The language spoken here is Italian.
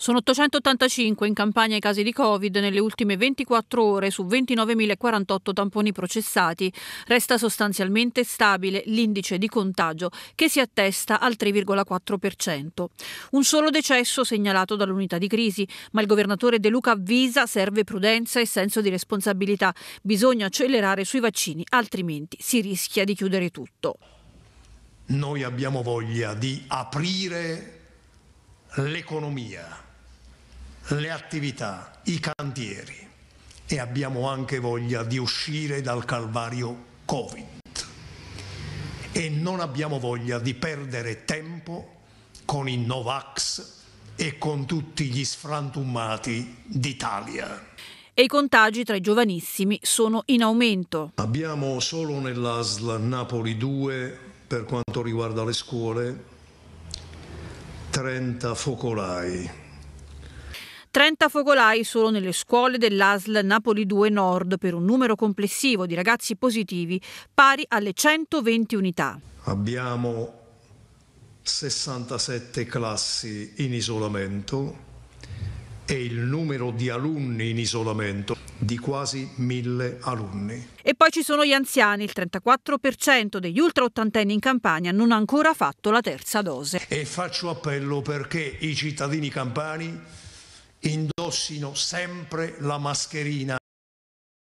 Sono 885 in campagna i casi di Covid nelle ultime 24 ore su 29.048 tamponi processati. Resta sostanzialmente stabile l'indice di contagio che si attesta al 3,4%. Un solo decesso segnalato dall'unità di crisi, ma il governatore De Luca avvisa serve prudenza e senso di responsabilità. Bisogna accelerare sui vaccini, altrimenti si rischia di chiudere tutto. Noi abbiamo voglia di aprire l'economia le attività, i cantieri e abbiamo anche voglia di uscire dal calvario Covid e non abbiamo voglia di perdere tempo con i Novax e con tutti gli sfrantumati d'Italia. E i contagi tra i giovanissimi sono in aumento. Abbiamo solo nell'ASL Napoli 2, per quanto riguarda le scuole, 30 focolai 30 focolai solo nelle scuole dell'ASL Napoli 2 Nord per un numero complessivo di ragazzi positivi pari alle 120 unità. Abbiamo 67 classi in isolamento e il numero di alunni in isolamento di quasi mille alunni. E poi ci sono gli anziani, il 34% degli ultra ottantenni in Campania non ha ancora fatto la terza dose. E faccio appello perché i cittadini campani indossino sempre la mascherina